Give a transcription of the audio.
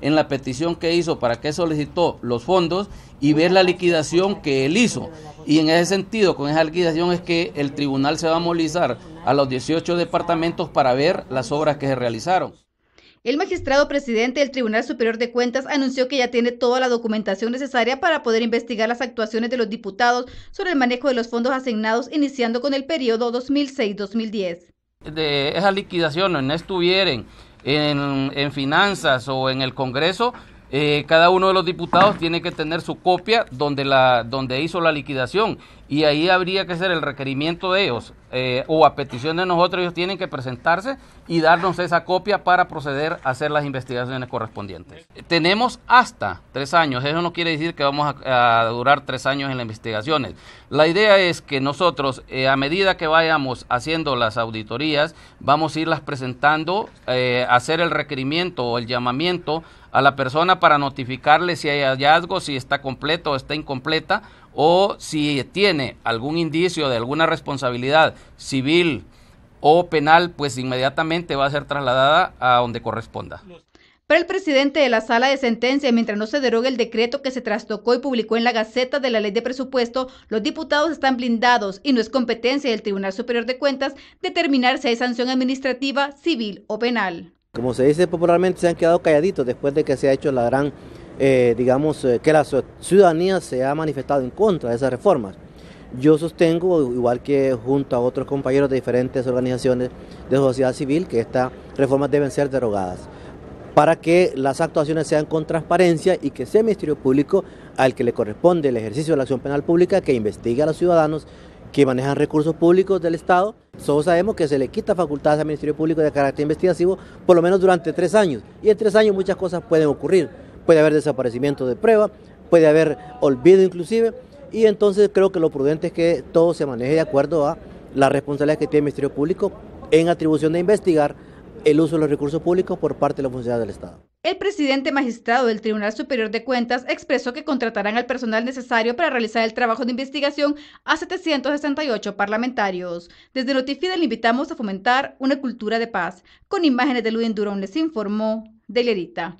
en la petición que hizo, para que solicitó los fondos y ver la liquidación que él hizo. Y en ese sentido, con esa liquidación es que el tribunal se va a movilizar a los 18 departamentos para ver las obras que se realizaron. El magistrado presidente del Tribunal Superior de Cuentas anunció que ya tiene toda la documentación necesaria para poder investigar las actuaciones de los diputados sobre el manejo de los fondos asignados iniciando con el periodo 2006-2010. De esa liquidación no estuvieren en, en finanzas o en el Congreso, eh, cada uno de los diputados tiene que tener su copia donde, la, donde hizo la liquidación y ahí habría que hacer el requerimiento de ellos eh, o a petición de nosotros, ellos tienen que presentarse y darnos esa copia para proceder a hacer las investigaciones correspondientes. Tenemos hasta tres años, eso no quiere decir que vamos a, durar tres años en las investigaciones. La idea es que nosotros, eh, a medida que vayamos haciendo las auditorías, vamos a irlas presentando, eh, hacer el requerimiento o el llamamiento a la persona para notificarle si hay hallazgos, si está completo o está incompleta o si tiene algún indicio de alguna responsabilidad civil o penal, pues inmediatamente va a ser trasladada a donde corresponda. Para el presidente de la sala de sentencia, mientras no se derogue el decreto que se trastocó y publicó en la Gaceta de la Ley de Presupuesto, los diputados están blindados y no es competencia del Tribunal Superior de Cuentas determinar si hay sanción administrativa, civil o penal. Como se dice popularmente, se han quedado calladitos después de que se ha hecho la gran eh, digamos, eh, que la ciudadanía se ha manifestado en contra de esas reformas. Yo sostengo, igual que junto a otros compañeros de diferentes organizaciones de sociedad civil, que estas reformas deben ser derogadas para que las actuaciones sean con transparencia y que sea el Ministerio Público al que le corresponde el ejercicio de la acción penal pública que investigue a los ciudadanos que manejan recursos públicos del Estado. solo sabemos que se le quita facultades al Ministerio Público de carácter investigativo por lo menos durante tres años y en tres años muchas cosas pueden ocurrir puede haber desaparecimiento de prueba, puede haber olvido inclusive, y entonces creo que lo prudente es que todo se maneje de acuerdo a la responsabilidad que tiene el Ministerio Público en atribución de investigar el uso de los recursos públicos por parte de la funcionalidad del Estado. El presidente magistrado del Tribunal Superior de Cuentas expresó que contratarán al personal necesario para realizar el trabajo de investigación a 768 parlamentarios. Desde Notifidel le invitamos a fomentar una cultura de paz. Con imágenes de Luis Durón les informó Delerita.